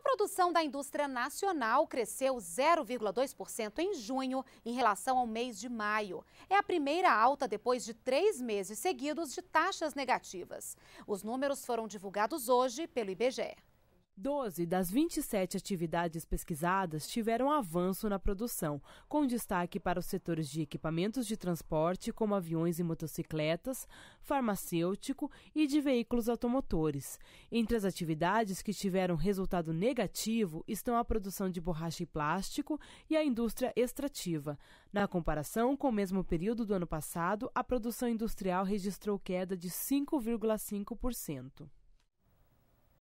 A produção da indústria nacional cresceu 0,2% em junho em relação ao mês de maio. É a primeira alta depois de três meses seguidos de taxas negativas. Os números foram divulgados hoje pelo IBGE. Doze das 27 atividades pesquisadas tiveram avanço na produção, com destaque para os setores de equipamentos de transporte, como aviões e motocicletas, farmacêutico e de veículos automotores. Entre as atividades que tiveram resultado negativo estão a produção de borracha e plástico e a indústria extrativa. Na comparação com o mesmo período do ano passado, a produção industrial registrou queda de 5,5%.